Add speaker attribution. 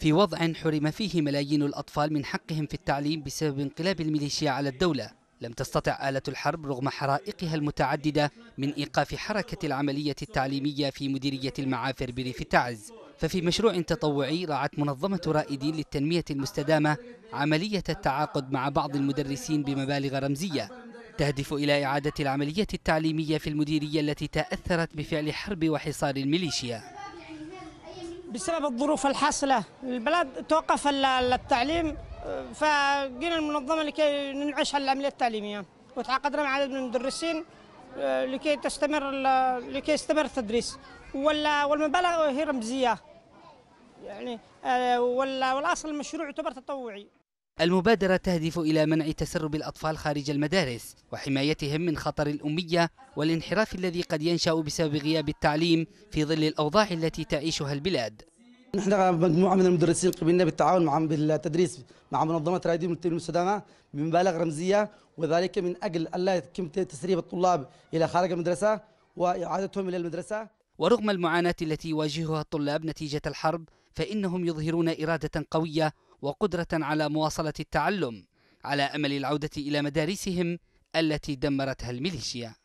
Speaker 1: في وضع حرم فيه ملايين الأطفال من حقهم في التعليم بسبب انقلاب الميليشيا على الدولة لم تستطع آلة الحرب رغم حرائقها المتعددة من إيقاف حركة العملية التعليمية في مديرية المعافر بريف تعز ففي مشروع تطوعي رعت منظمة رائدين للتنمية المستدامة عملية التعاقد مع بعض المدرسين بمبالغ رمزية تهدف إلى إعادة العملية التعليمية في المديرية التي تأثرت بفعل حرب وحصار الميليشيا
Speaker 2: بسبب الظروف الحاصلة البلد توقف التعليم فجينا المنظمة لكي ننعش العملية التعليمية وتعاقدنا مع عدد من المدرسين آه، لكي تستمر لكي يستمر التدريس والمبالغ هي رمزية يعني آه، والاصل المشروع يعتبر تطوعي
Speaker 1: المبادرة تهدف إلى منع تسرب الأطفال خارج المدارس وحمايتهم من خطر الأمية والانحراف الذي قد ينشأ بسبب غياب التعليم في ظل الأوضاع التي تعيشها البلاد
Speaker 3: نحن مجموعة من المدرسين قبلنا بالتعاون مع التدريس مع منظمة رائدين التلميذ المستدامة بمبالغ رمزية وذلك من أجل ألا يتم تسريب الطلاب إلى خارج المدرسة وإعادتهم إلى المدرسة
Speaker 1: ورغم المعاناة التي يواجهها الطلاب نتيجة الحرب فإنهم يظهرون إرادة قوية وقدرة على مواصلة التعلم على أمل العودة إلى مدارسهم التي دمرتها الميليشيا